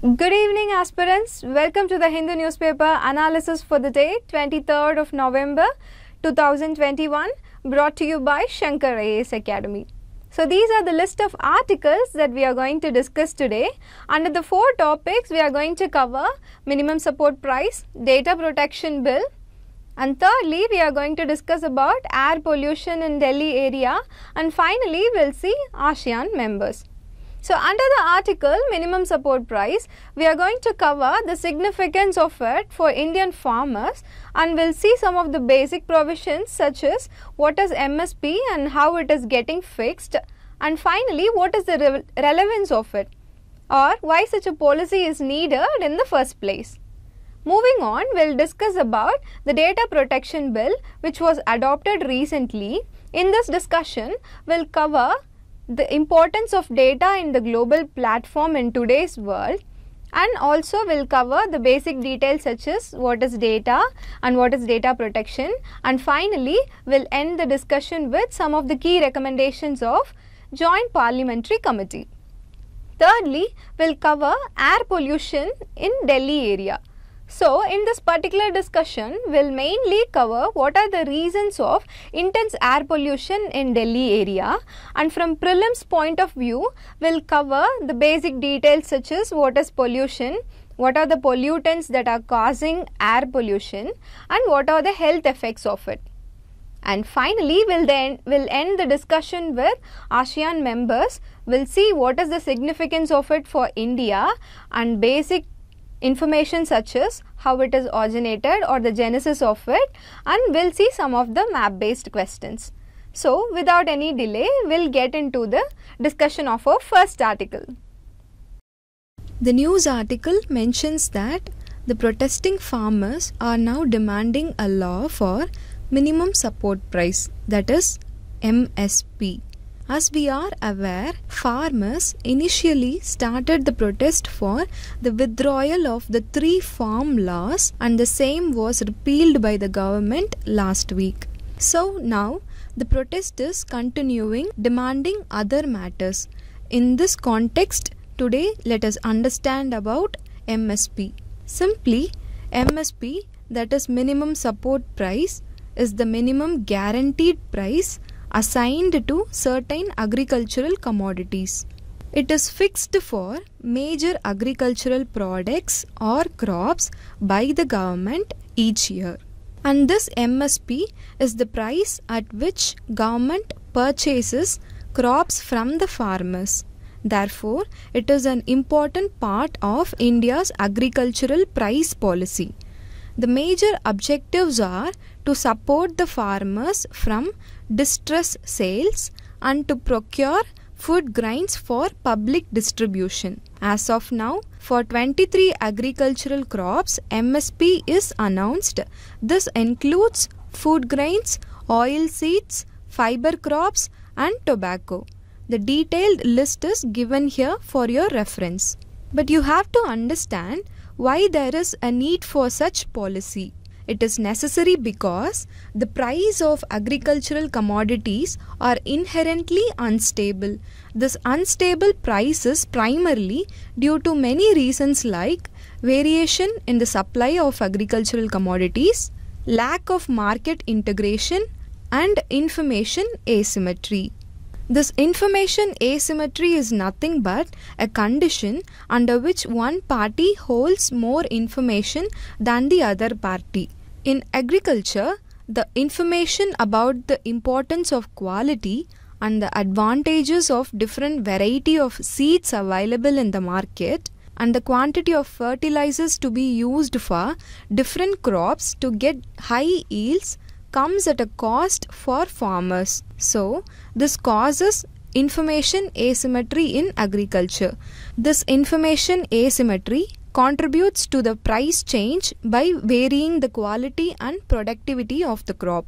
Good evening, aspirants. Welcome to the Hindu newspaper analysis for the day, 23rd of November 2021, brought to you by Shankar AS Academy. So, these are the list of articles that we are going to discuss today. Under the four topics, we are going to cover minimum support price, data protection bill, and thirdly, we are going to discuss about air pollution in Delhi area, and finally, we'll see ASEAN members. So, under the article minimum support price, we are going to cover the significance of it for Indian farmers and we will see some of the basic provisions such as what is MSP and how it is getting fixed and finally what is the re relevance of it or why such a policy is needed in the first place. Moving on, we will discuss about the Data Protection Bill which was adopted recently. In this discussion, we will cover the importance of data in the global platform in today's world and also we will cover the basic details such as what is data and what is data protection and finally we will end the discussion with some of the key recommendations of Joint Parliamentary Committee. Thirdly, we will cover air pollution in Delhi area. So, in this particular discussion, we'll mainly cover what are the reasons of intense air pollution in Delhi area and from prelims point of view, we'll cover the basic details such as what is pollution, what are the pollutants that are causing air pollution and what are the health effects of it. And finally, we'll then we'll end the discussion with ASEAN members. We'll see what is the significance of it for India and basic information such as how it is originated or the genesis of it and we'll see some of the map based questions. So, without any delay, we'll get into the discussion of our first article. The news article mentions that the protesting farmers are now demanding a law for minimum support price that is MSP. As we are aware, farmers initially started the protest for the withdrawal of the three farm laws and the same was repealed by the government last week. So now the protest is continuing demanding other matters. In this context, today let us understand about MSP. Simply, MSP that is minimum support price is the minimum guaranteed price assigned to certain agricultural commodities. It is fixed for major agricultural products or crops by the government each year. And this MSP is the price at which government purchases crops from the farmers. Therefore, it is an important part of India's agricultural price policy. The major objectives are to support the farmers from distress sales and to procure food grains for public distribution. As of now, for 23 agricultural crops, MSP is announced. This includes food grains, oil seeds, fiber crops, and tobacco. The detailed list is given here for your reference. But you have to understand why there is a need for such policy. It is necessary because the price of agricultural commodities are inherently unstable. This unstable price is primarily due to many reasons like variation in the supply of agricultural commodities, lack of market integration, and information asymmetry. This information asymmetry is nothing but a condition under which one party holds more information than the other party. In agriculture, the information about the importance of quality and the advantages of different variety of seeds available in the market and the quantity of fertilizers to be used for different crops to get high yields comes at a cost for farmers. So, this causes information asymmetry in agriculture. This information asymmetry contributes to the price change by varying the quality and productivity of the crop.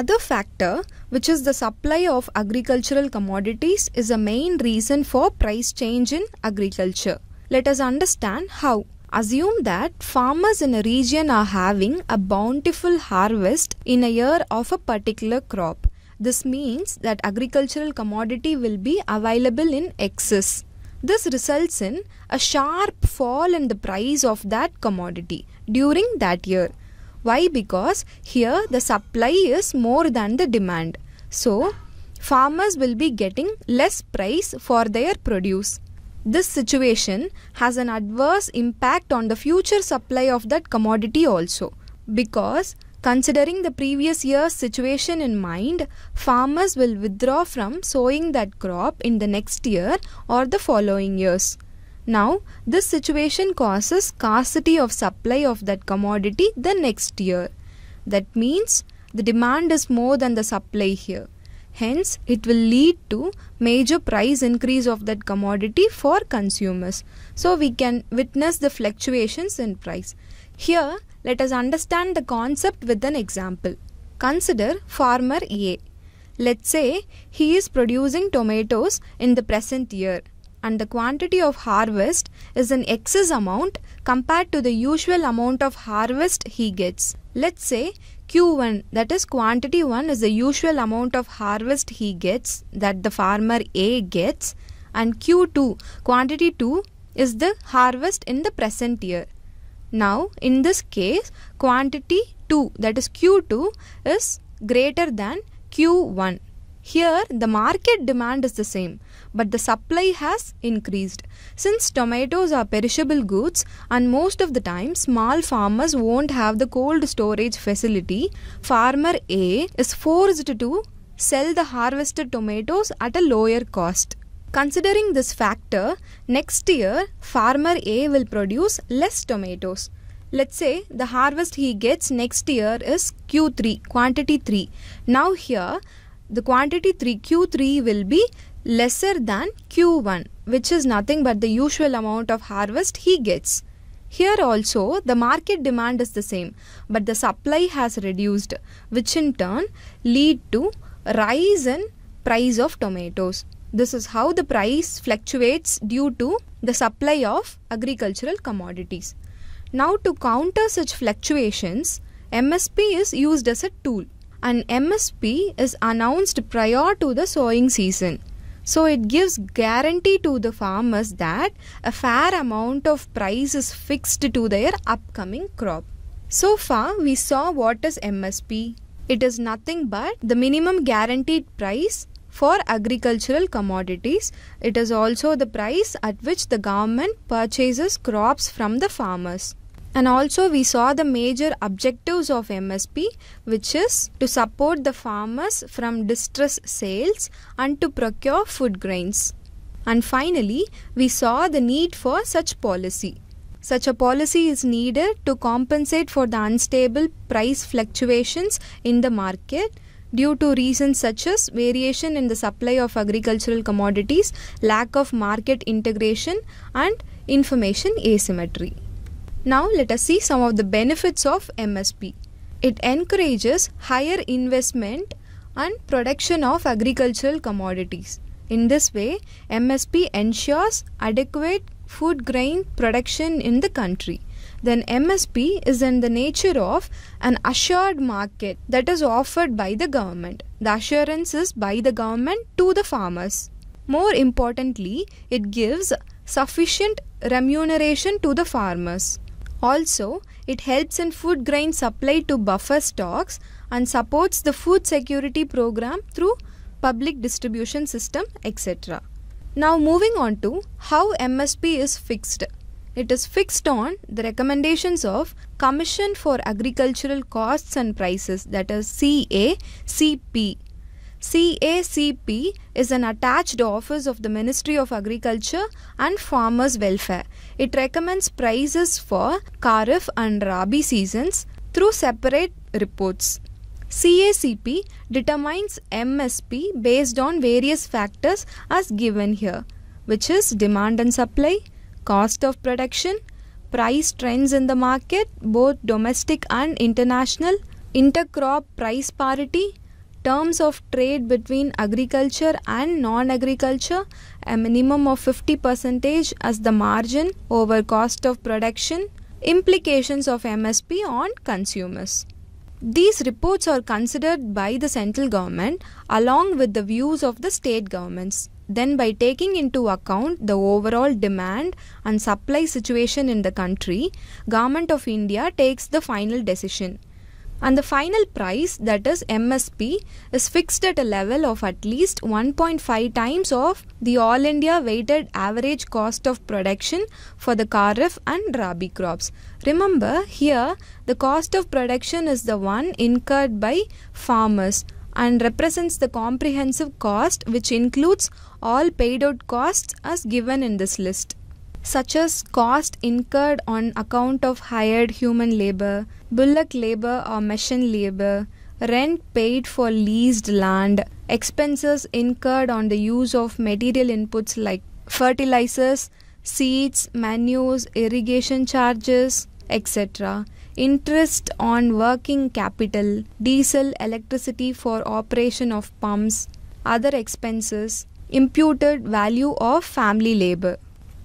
Other factor, which is the supply of agricultural commodities, is a main reason for price change in agriculture. Let us understand how. Assume that farmers in a region are having a bountiful harvest in a year of a particular crop. This means that agricultural commodity will be available in excess. This results in a sharp fall in the price of that commodity during that year. Why? Because here the supply is more than the demand. So, farmers will be getting less price for their produce. This situation has an adverse impact on the future supply of that commodity also because Considering the previous year's situation in mind, farmers will withdraw from sowing that crop in the next year or the following years. Now, this situation causes scarcity of supply of that commodity the next year. That means the demand is more than the supply here. Hence, it will lead to major price increase of that commodity for consumers. So, we can witness the fluctuations in price. Here, let us understand the concept with an example. Consider farmer A. Let's say he is producing tomatoes in the present year and the quantity of harvest is an excess amount compared to the usual amount of harvest he gets. Let's say Q1 that is quantity 1 is the usual amount of harvest he gets that the farmer A gets and Q2 quantity 2 is the harvest in the present year. Now in this case quantity 2 that is Q2 is greater than Q1. Here the market demand is the same but the supply has increased. Since tomatoes are perishable goods and most of the time small farmers won't have the cold storage facility, farmer A is forced to sell the harvested tomatoes at a lower cost. Considering this factor, next year farmer A will produce less tomatoes. Let's say the harvest he gets next year is Q3, quantity 3. Now here the quantity 3, Q3 will be lesser than Q1 which is nothing but the usual amount of harvest he gets. Here also the market demand is the same but the supply has reduced which in turn lead to rise in price of tomatoes. This is how the price fluctuates due to the supply of agricultural commodities. Now to counter such fluctuations, MSP is used as a tool and MSP is announced prior to the sowing season. So it gives guarantee to the farmers that a fair amount of price is fixed to their upcoming crop. So far we saw what is MSP. It is nothing but the minimum guaranteed price for agricultural commodities. It is also the price at which the government purchases crops from the farmers. And also we saw the major objectives of MSP which is to support the farmers from distress sales and to procure food grains. And finally, we saw the need for such policy. Such a policy is needed to compensate for the unstable price fluctuations in the market due to reasons such as variation in the supply of agricultural commodities, lack of market integration and information asymmetry. Now let us see some of the benefits of MSP. It encourages higher investment and production of agricultural commodities. In this way, MSP ensures adequate food grain production in the country then MSP is in the nature of an assured market that is offered by the government. The assurance is by the government to the farmers. More importantly, it gives sufficient remuneration to the farmers. Also, it helps in food grain supply to buffer stocks and supports the food security program through public distribution system, etc. Now, moving on to how MSP is fixed. It is fixed on the recommendations of Commission for Agricultural Costs and Prices that is CACP. CACP is an attached office of the Ministry of Agriculture and Farmers Welfare. It recommends prices for Kharif and Rabi seasons through separate reports. CACP determines MSP based on various factors as given here, which is demand and supply, cost of production, price trends in the market, both domestic and international, intercrop price parity, terms of trade between agriculture and non-agriculture, a minimum of 50 percentage as the margin over cost of production, implications of MSP on consumers. These reports are considered by the central government along with the views of the state governments. Then, by taking into account the overall demand and supply situation in the country, Government of India takes the final decision. And the final price, that is MSP, is fixed at a level of at least 1.5 times of the All India weighted average cost of production for the Kharif and Rabi crops. Remember, here the cost of production is the one incurred by farmers and represents the comprehensive cost which includes all paid out costs as given in this list such as cost incurred on account of hired human labor, bullock labor or machine labor, rent paid for leased land, expenses incurred on the use of material inputs like fertilizers, seeds, manures, irrigation charges, etc interest on working capital, diesel electricity for operation of pumps, other expenses, imputed value of family labor.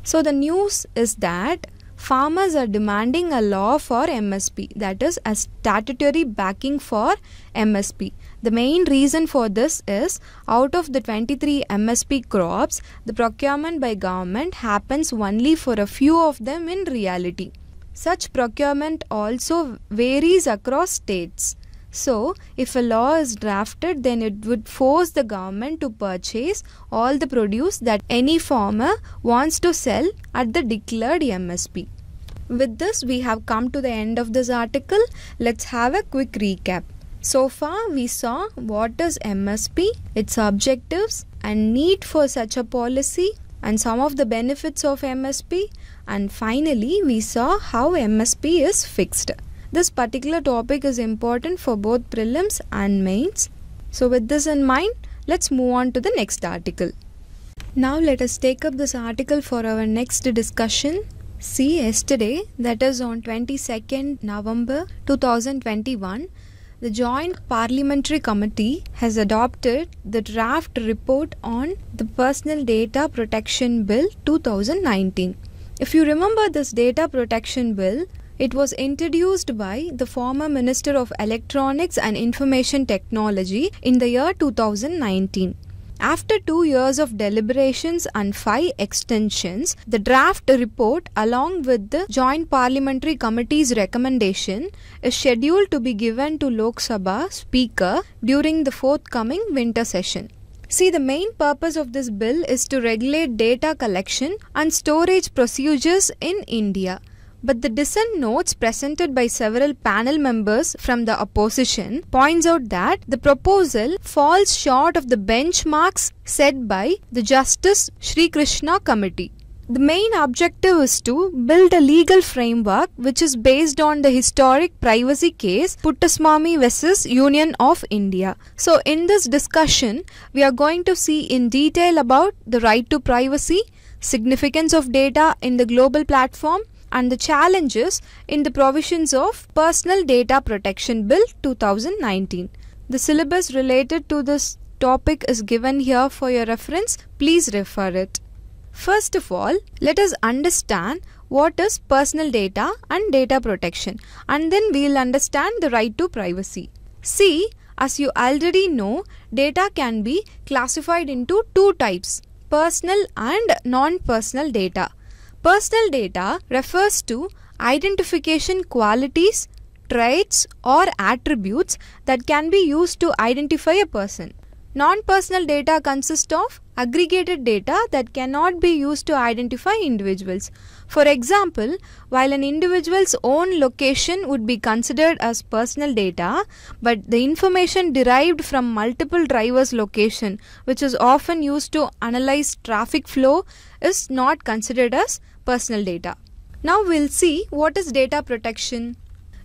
So the news is that farmers are demanding a law for MSP that is a statutory backing for MSP. The main reason for this is out of the 23 MSP crops, the procurement by government happens only for a few of them in reality. Such procurement also varies across states. So, if a law is drafted, then it would force the government to purchase all the produce that any farmer wants to sell at the declared MSP. With this, we have come to the end of this article. Let's have a quick recap. So far, we saw what is MSP, its objectives, and need for such a policy, and some of the benefits of MSP and finally we saw how MSP is fixed. This particular topic is important for both prelims and mains. So with this in mind, let's move on to the next article. Now let us take up this article for our next discussion. See yesterday that is on 22nd November 2021 the Joint Parliamentary Committee has adopted the draft report on the Personal Data Protection Bill 2019. If you remember this Data Protection Bill, it was introduced by the former Minister of Electronics and Information Technology in the year 2019. After two years of deliberations and five extensions, the draft report along with the Joint Parliamentary Committee's recommendation is scheduled to be given to Lok Sabha Speaker during the forthcoming winter session. See, the main purpose of this bill is to regulate data collection and storage procedures in India. But the dissent notes presented by several panel members from the opposition points out that the proposal falls short of the benchmarks set by the Justice Sri Krishna Committee. The main objective is to build a legal framework which is based on the historic privacy case Puttaswamy vs Union of India. So in this discussion, we are going to see in detail about the right to privacy, significance of data in the global platform, and the challenges in the provisions of Personal Data Protection Bill 2019. The syllabus related to this topic is given here for your reference. Please refer it. First of all, let us understand what is personal data and data protection and then we will understand the right to privacy. See, as you already know, data can be classified into two types, personal and non-personal data. Personal data refers to identification qualities, traits or attributes that can be used to identify a person. Non-personal data consists of aggregated data that cannot be used to identify individuals. For example, while an individual's own location would be considered as personal data, but the information derived from multiple drivers' location, which is often used to analyze traffic flow, is not considered as personal data. Now we'll see what is data protection.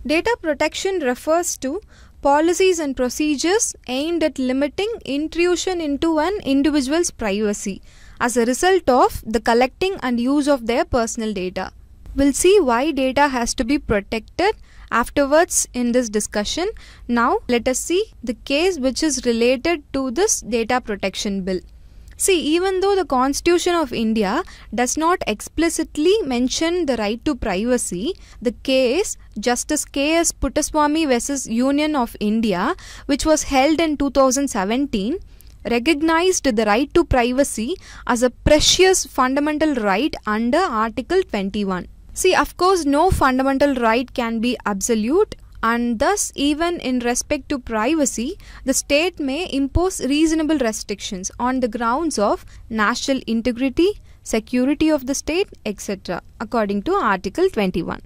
Data protection refers to policies and procedures aimed at limiting intrusion into an individual's privacy as a result of the collecting and use of their personal data. We'll see why data has to be protected afterwards in this discussion. Now let us see the case which is related to this data protection bill. See, even though the Constitution of India does not explicitly mention the right to privacy, the case Justice K.S. Puttaswamy vs. Union of India, which was held in 2017, recognized the right to privacy as a precious fundamental right under Article 21. See, of course, no fundamental right can be absolute and thus even in respect to privacy the state may impose reasonable restrictions on the grounds of national integrity security of the state etc according to article 21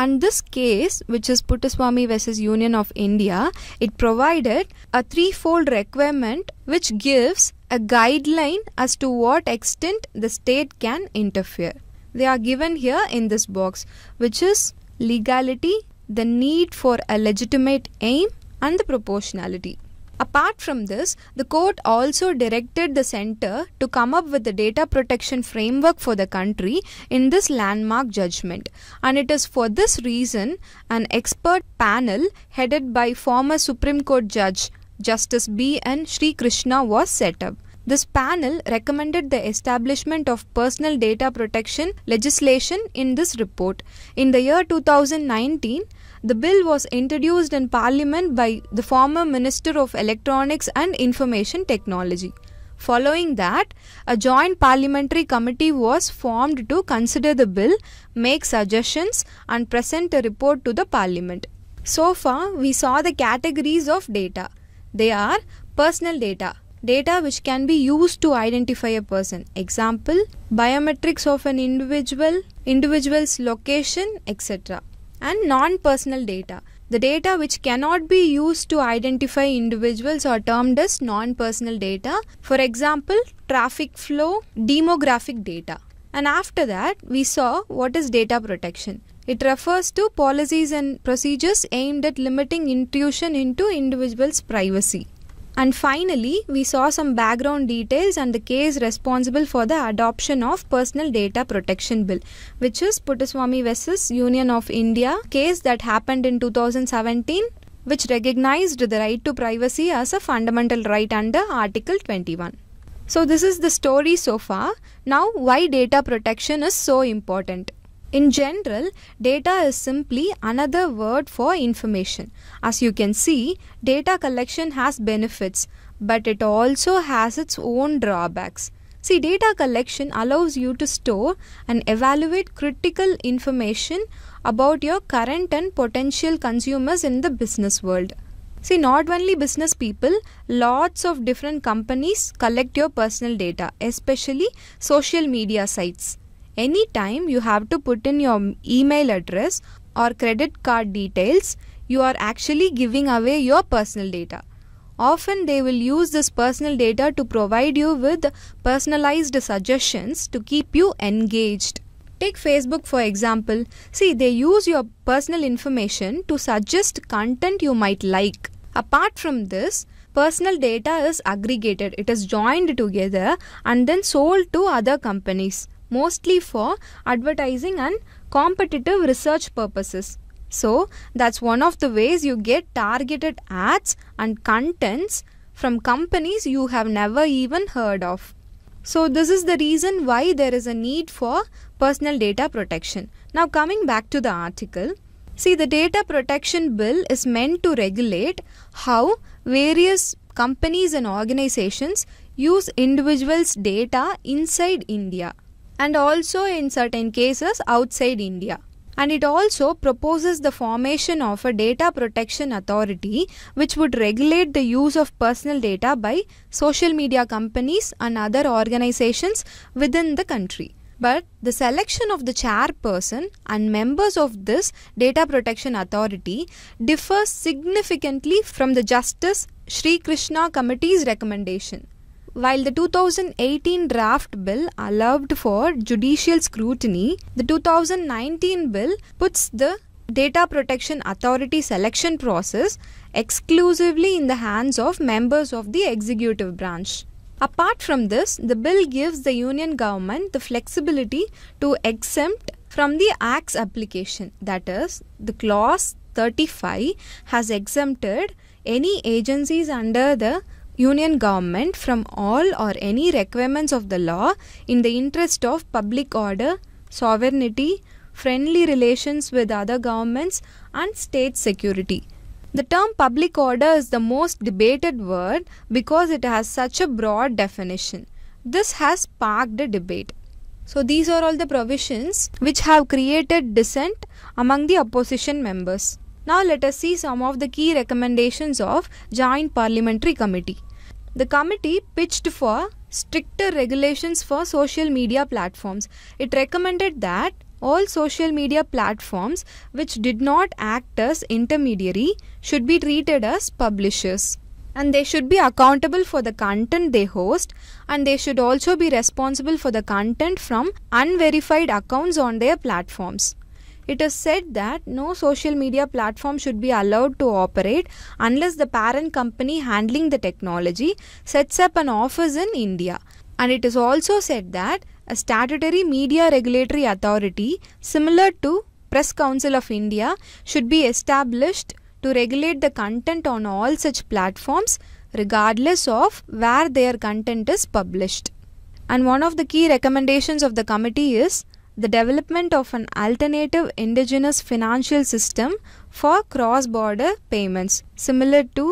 and this case, which is Puttaswamy versus Union of India, it provided a threefold requirement which gives a guideline as to what extent the state can interfere. They are given here in this box, which is legality, the need for a legitimate aim, and the proportionality. Apart from this, the court also directed the center to come up with a data protection framework for the country in this landmark judgment. And it is for this reason an expert panel headed by former Supreme Court judge Justice B and Sri Krishna was set up. This panel recommended the establishment of personal data protection legislation in this report. In the year 2019, the bill was introduced in Parliament by the former Minister of Electronics and Information Technology. Following that, a joint parliamentary committee was formed to consider the bill, make suggestions, and present a report to the Parliament. So far, we saw the categories of data. They are personal data, data which can be used to identify a person. Example, biometrics of an individual, individual's location, etc and non personal data. The data which cannot be used to identify individuals are termed as non personal data, for example, traffic flow, demographic data. And after that, we saw what is data protection. It refers to policies and procedures aimed at limiting intrusion into individuals' privacy. And finally, we saw some background details and the case responsible for the adoption of Personal Data Protection Bill, which is Puttaswamy vs Union of India case that happened in 2017 which recognized the right to privacy as a fundamental right under Article 21. So this is the story so far. Now why data protection is so important. In general, data is simply another word for information. As you can see, data collection has benefits, but it also has its own drawbacks. See, data collection allows you to store and evaluate critical information about your current and potential consumers in the business world. See, not only business people, lots of different companies collect your personal data, especially social media sites anytime you have to put in your email address or credit card details, you are actually giving away your personal data. Often they will use this personal data to provide you with personalized suggestions to keep you engaged. Take Facebook for example. See, they use your personal information to suggest content you might like. Apart from this, personal data is aggregated, it is joined together and then sold to other companies mostly for advertising and competitive research purposes. So, that's one of the ways you get targeted ads and contents from companies you have never even heard of. So, this is the reason why there is a need for personal data protection. Now, coming back to the article. See, the data protection bill is meant to regulate how various companies and organizations use individuals' data inside India and also in certain cases outside India. And it also proposes the formation of a data protection authority which would regulate the use of personal data by social media companies and other organizations within the country. But the selection of the chairperson and members of this data protection authority differs significantly from the Justice Sri Krishna Committee's recommendation. While the 2018 draft bill allowed uh, for judicial scrutiny, the 2019 bill puts the data protection authority selection process exclusively in the hands of members of the executive branch. Apart from this, the bill gives the union government the flexibility to exempt from the Act's application. That is, the clause 35 has exempted any agencies under the union government from all or any requirements of the law in the interest of public order, sovereignty, friendly relations with other governments and state security. The term public order is the most debated word because it has such a broad definition. This has sparked a debate. So these are all the provisions which have created dissent among the opposition members. Now let us see some of the key recommendations of Joint Parliamentary Committee. The committee pitched for stricter regulations for social media platforms. It recommended that all social media platforms which did not act as intermediary should be treated as publishers and they should be accountable for the content they host and they should also be responsible for the content from unverified accounts on their platforms it is said that no social media platform should be allowed to operate unless the parent company handling the technology sets up an office in India. And it is also said that a statutory media regulatory authority similar to Press Council of India should be established to regulate the content on all such platforms regardless of where their content is published. And one of the key recommendations of the committee is the development of an alternative indigenous financial system for cross-border payments similar to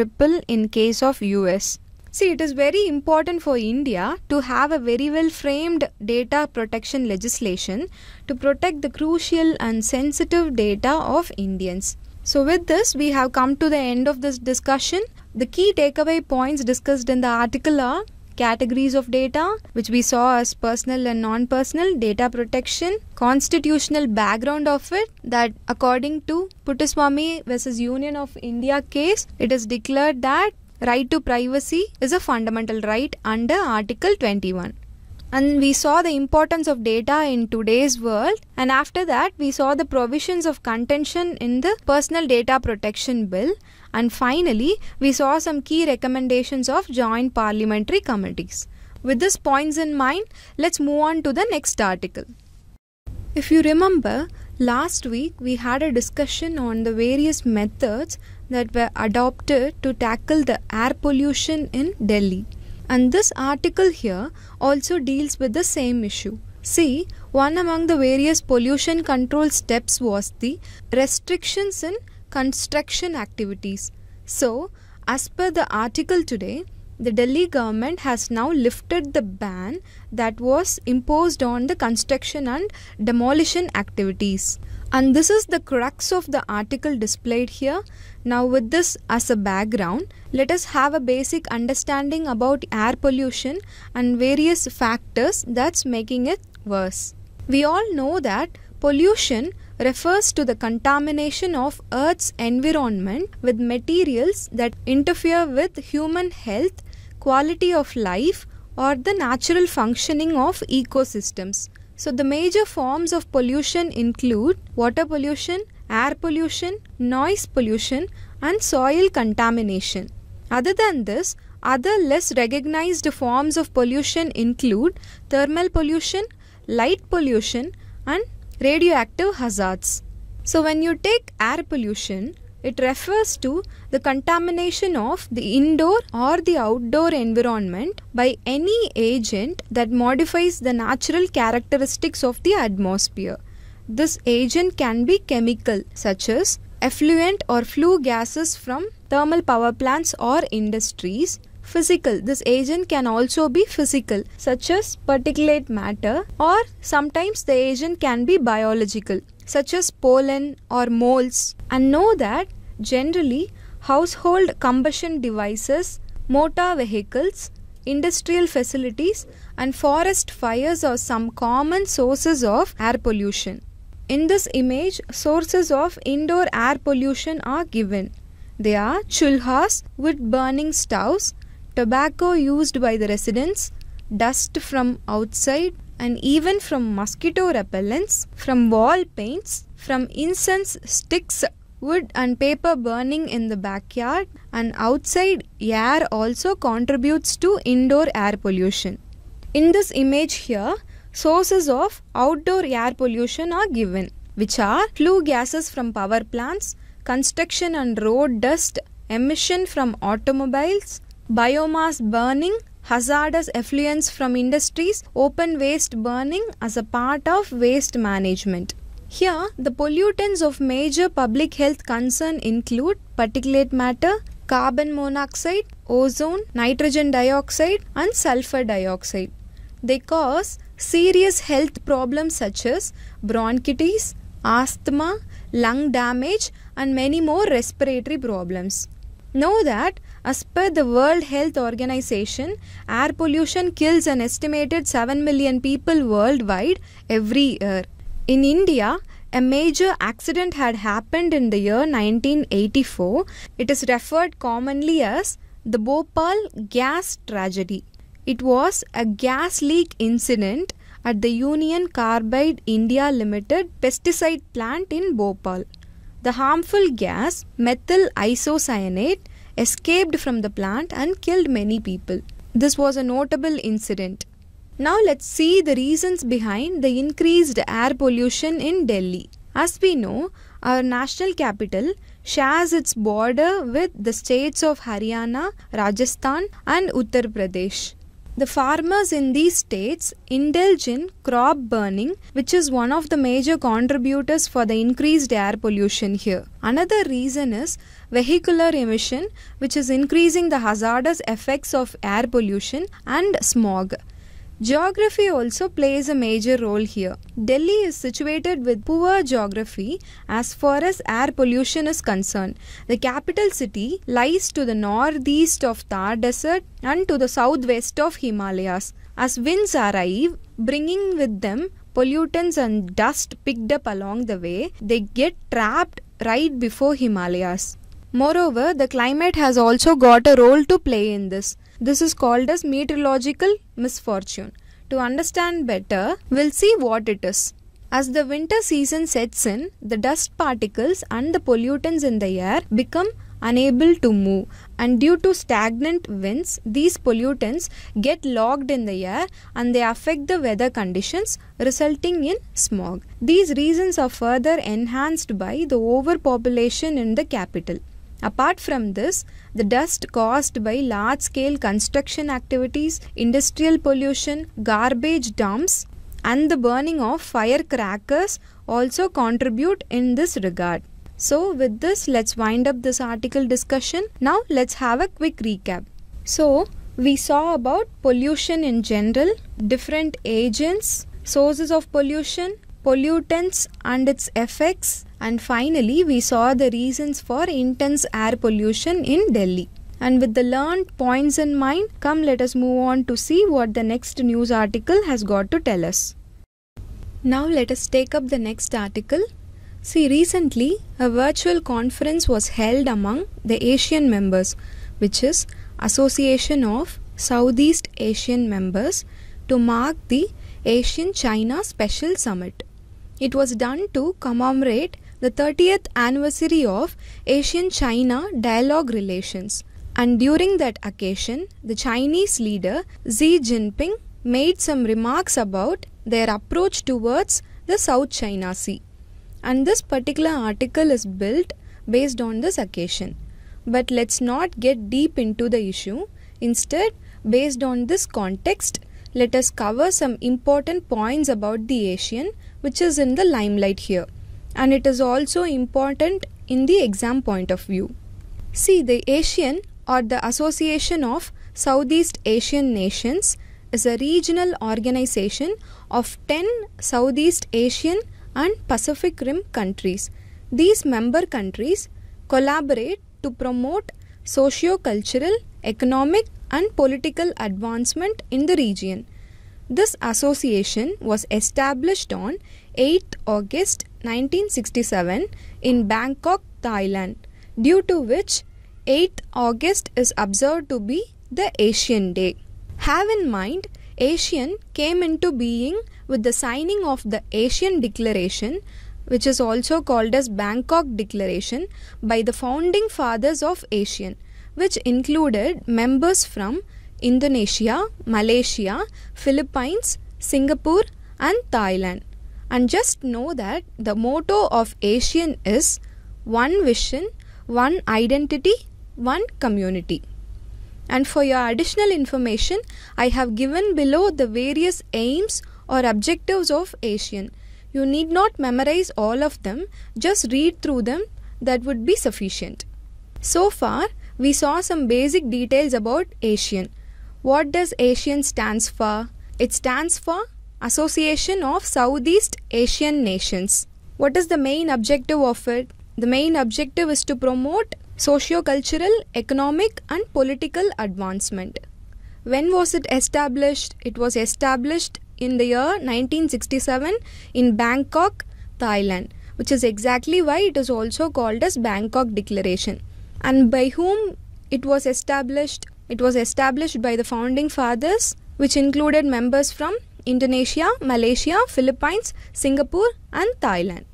Ripple in case of US. See, it is very important for India to have a very well framed data protection legislation to protect the crucial and sensitive data of Indians. So, with this, we have come to the end of this discussion. The key takeaway points discussed in the article are categories of data, which we saw as personal and non personal, data protection, constitutional background of it, that according to Puttaswamy versus Union of India case, it is declared that right to privacy is a fundamental right under Article 21 and we saw the importance of data in today's world and after that we saw the provisions of contention in the personal data protection bill and finally, we saw some key recommendations of joint parliamentary committees. With these points in mind, let's move on to the next article. If you remember, last week we had a discussion on the various methods that were adopted to tackle the air pollution in Delhi. And this article here also deals with the same issue. See, one among the various pollution control steps was the restrictions in construction activities. So, as per the article today, the Delhi government has now lifted the ban that was imposed on the construction and demolition activities. And this is the crux of the article displayed here. Now, with this as a background, let us have a basic understanding about air pollution and various factors that's making it worse. We all know that pollution refers to the contamination of Earth's environment with materials that interfere with human health, quality of life, or the natural functioning of ecosystems. So, the major forms of pollution include water pollution, air pollution, noise pollution, and soil contamination. Other than this, other less recognized forms of pollution include thermal pollution, light pollution, and radioactive hazards. So, when you take air pollution, it refers to the contamination of the indoor or the outdoor environment by any agent that modifies the natural characteristics of the atmosphere. This agent can be chemical, such as effluent or flue gases from thermal power plants or industries, physical. This agent can also be physical such as particulate matter or sometimes the agent can be biological such as pollen or molds. and know that generally household combustion devices, motor vehicles, industrial facilities and forest fires are some common sources of air pollution. In this image, sources of indoor air pollution are given. They are chulhas with burning stoves, tobacco used by the residents, dust from outside, and even from mosquito repellents, from wall paints, from incense sticks, wood and paper burning in the backyard, and outside air also contributes to indoor air pollution. In this image here, sources of outdoor air pollution are given, which are flue gases from power plants, construction and road dust, emission from automobiles, biomass burning, hazardous effluents from industries, open waste burning as a part of waste management. Here, the pollutants of major public health concern include particulate matter, carbon monoxide, ozone, nitrogen dioxide, and sulfur dioxide. They cause serious health problems such as bronchitis, asthma, lung damage, and many more respiratory problems. Know that as per the World Health Organization, air pollution kills an estimated 7 million people worldwide every year. In India, a major accident had happened in the year 1984. It is referred commonly as the Bhopal gas tragedy. It was a gas leak incident at the Union Carbide India Limited pesticide plant in Bhopal. The harmful gas, methyl isocyanate, escaped from the plant and killed many people. This was a notable incident. Now let's see the reasons behind the increased air pollution in Delhi. As we know, our national capital shares its border with the states of Haryana, Rajasthan and Uttar Pradesh. The farmers in these states indulge in crop burning, which is one of the major contributors for the increased air pollution here. Another reason is vehicular emission, which is increasing the hazardous effects of air pollution and smog. Geography also plays a major role here. Delhi is situated with poor geography as far as air pollution is concerned. The capital city lies to the northeast of Thar Desert and to the southwest of Himalayas. As winds arrive, bringing with them pollutants and dust picked up along the way, they get trapped right before Himalayas. Moreover, the climate has also got a role to play in this. This is called as meteorological misfortune. To understand better, we'll see what it is. As the winter season sets in, the dust particles and the pollutants in the air become unable to move and due to stagnant winds these pollutants get locked in the air and they affect the weather conditions resulting in smog these reasons are further enhanced by the overpopulation in the capital Apart from this, the dust caused by large scale construction activities, industrial pollution, garbage dumps, and the burning of firecrackers also contribute in this regard. So, with this, let's wind up this article discussion. Now, let's have a quick recap. So, we saw about pollution in general, different agents, sources of pollution, pollutants and its effects, and finally, we saw the reasons for intense air pollution in Delhi. And with the learned points in mind, come let us move on to see what the next news article has got to tell us. Now let us take up the next article. See, recently a virtual conference was held among the Asian members, which is Association of Southeast Asian Members, to mark the Asian China Special Summit. It was done to commemorate the 30th anniversary of Asian China dialogue relations. And during that occasion, the Chinese leader Xi Jinping made some remarks about their approach towards the South China Sea. And this particular article is built based on this occasion. But let's not get deep into the issue. Instead, based on this context, let us cover some important points about the Asian, which is in the limelight here and it is also important in the exam point of view. See, the ASEAN or the Association of Southeast Asian Nations is a regional organization of 10 Southeast Asian and Pacific Rim countries. These member countries collaborate to promote socio-cultural, economic and political advancement in the region. This association was established on 8th August 1967 in Bangkok, Thailand, due to which 8th August is observed to be the Asian Day. Have in mind, Asian came into being with the signing of the Asian Declaration which is also called as Bangkok Declaration by the founding fathers of Asian, which included members from Indonesia, Malaysia, Philippines, Singapore and Thailand. And just know that the motto of Asian is one vision, one identity, one community. And for your additional information, I have given below the various aims or objectives of Asian. You need not memorize all of them, just read through them, that would be sufficient. So far, we saw some basic details about Asian. What does Asian stands for? It stands for Association of Southeast Asian Nations. What is the main objective of it? The main objective is to promote socio-cultural, economic and political advancement. When was it established? It was established in the year 1967 in Bangkok, Thailand, which is exactly why it is also called as Bangkok Declaration. And by whom it was established? It was established by the founding fathers, which included members from Indonesia, Malaysia, Philippines, Singapore and Thailand.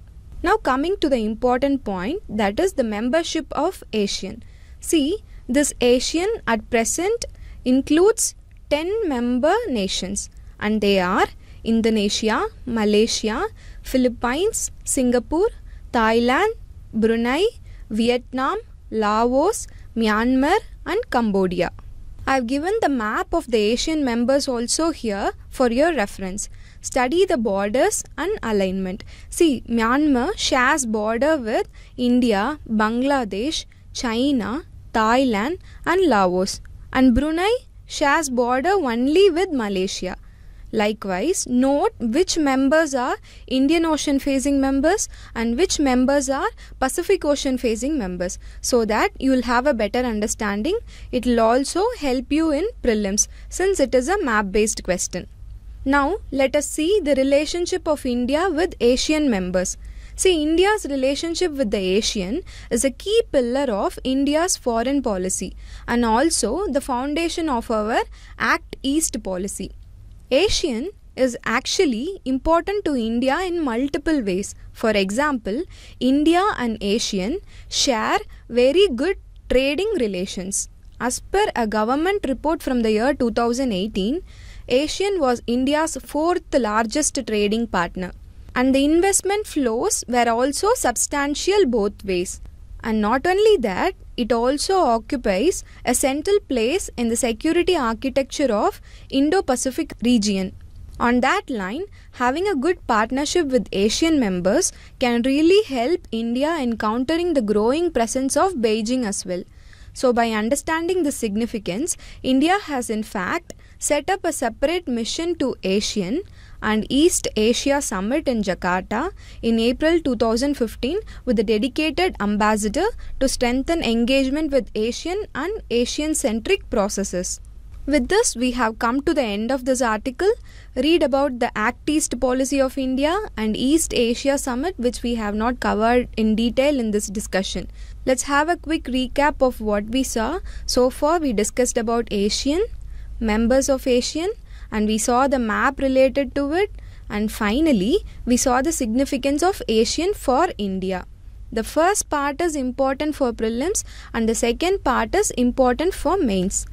Now coming to the important point that is the membership of ASEAN. See this ASEAN at present includes 10 member nations and they are Indonesia, Malaysia, Philippines, Singapore, Thailand, Brunei, Vietnam, Laos, Myanmar and Cambodia. I've given the map of the Asian members also here for your reference. Study the borders and alignment. See, Myanmar shares border with India, Bangladesh, China, Thailand and Laos. And Brunei shares border only with Malaysia. Likewise, note which members are Indian Ocean facing members and which members are Pacific Ocean facing members so that you will have a better understanding. It will also help you in prelims since it is a map based question. Now, let us see the relationship of India with Asian members. See, India's relationship with the Asian is a key pillar of India's foreign policy and also the foundation of our Act East policy. Asian is actually important to India in multiple ways. For example, India and Asian share very good trading relations. As per a government report from the year 2018, Asian was India's fourth largest trading partner. And the investment flows were also substantial both ways. And not only that, it also occupies a central place in the security architecture of Indo-Pacific region. On that line, having a good partnership with Asian members can really help India in countering the growing presence of Beijing as well. So, by understanding the significance, India has in fact set up a separate mission to Asian and East Asia Summit in Jakarta in April 2015 with a dedicated ambassador to strengthen engagement with Asian and Asian centric processes. With this, we have come to the end of this article. Read about the Act East policy of India and East Asia Summit, which we have not covered in detail in this discussion. Let's have a quick recap of what we saw. So far, we discussed about Asian members of ASEAN, and we saw the map related to it and finally we saw the significance of Asian for India. The first part is important for prelims and the second part is important for mains.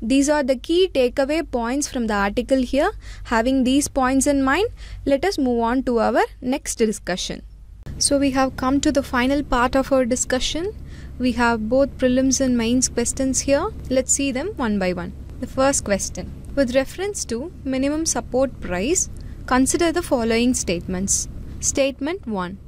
These are the key takeaway points from the article here. Having these points in mind, let us move on to our next discussion. So we have come to the final part of our discussion. We have both prelims and mains questions here. Let's see them one by one. The first question with reference to minimum support price, consider the following statements. Statement 1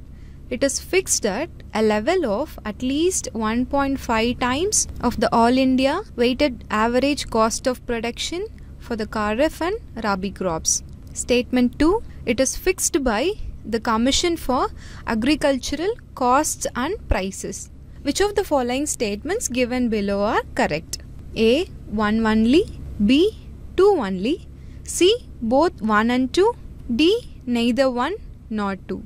It is fixed at a level of at least 1.5 times of the all India weighted average cost of production for the Kharif and Rabi crops. Statement 2 It is fixed by the Commission for Agricultural Costs and Prices. Which of the following statements given below are correct? A. One only. B. 2 only, C both 1 and 2, D neither 1 nor 2.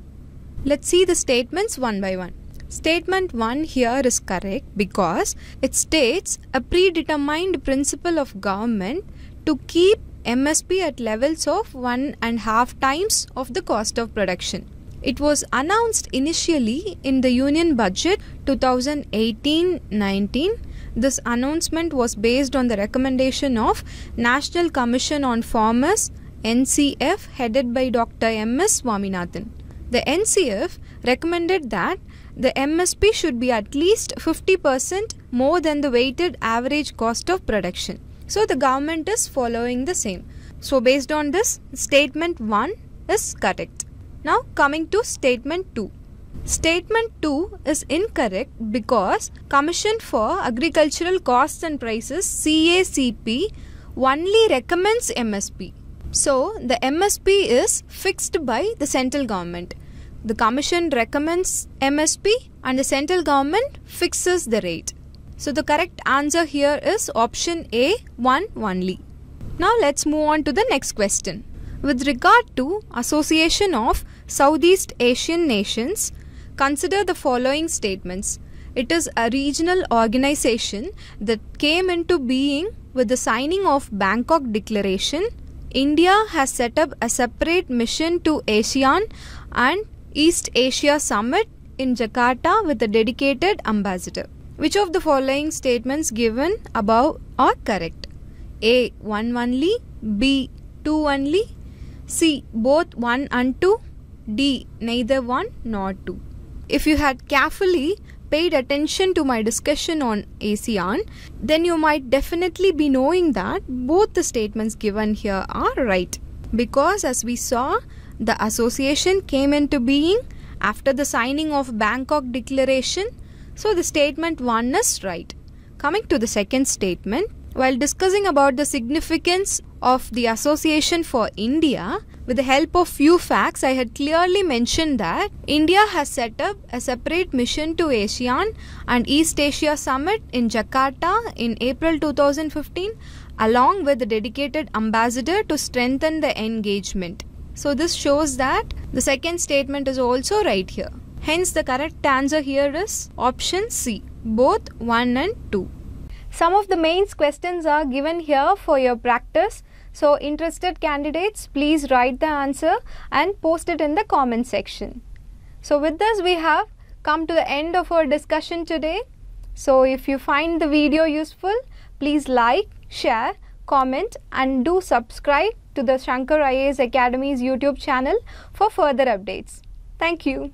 Let's see the statements one by one. Statement 1 here is correct because it states a predetermined principle of government to keep MSP at levels of one and half times of the cost of production. It was announced initially in the Union Budget 2018 19 this announcement was based on the recommendation of National Commission on Farmers NCF headed by Dr. M.S. Swaminathan. The NCF recommended that the MSP should be at least 50% more than the weighted average cost of production. So the government is following the same. So based on this, statement 1 is correct. Now coming to statement 2. Statement 2 is incorrect because Commission for Agricultural Costs and Prices CACP only recommends MSP. So the MSP is fixed by the central government. The commission recommends MSP and the central government fixes the rate. So the correct answer here is option A 1 only. Now let's move on to the next question. With regard to Association of Southeast Asian Nations, Consider the following statements. It is a regional organization that came into being with the signing of Bangkok Declaration. India has set up a separate mission to ASEAN and East Asia Summit in Jakarta with a dedicated ambassador. Which of the following statements given above are correct? A. 1 only, B. 2 only, C. Both 1 and 2, D. Neither 1 nor 2. If you had carefully paid attention to my discussion on ASEAN, then you might definitely be knowing that both the statements given here are right. Because as we saw, the association came into being after the signing of Bangkok Declaration, so the statement 1 is right. Coming to the second statement, while discussing about the significance of the association for India, with the help of few facts, I had clearly mentioned that India has set up a separate mission to ASEAN and East Asia Summit in Jakarta in April 2015 along with a dedicated ambassador to strengthen the engagement. So this shows that the second statement is also right here. Hence the correct answer here is option C, both 1 and 2. Some of the mains questions are given here for your practice. So interested candidates, please write the answer and post it in the comment section. So with this, we have come to the end of our discussion today. So if you find the video useful, please like, share, comment and do subscribe to the Shankar IAS Academy's YouTube channel for further updates. Thank you.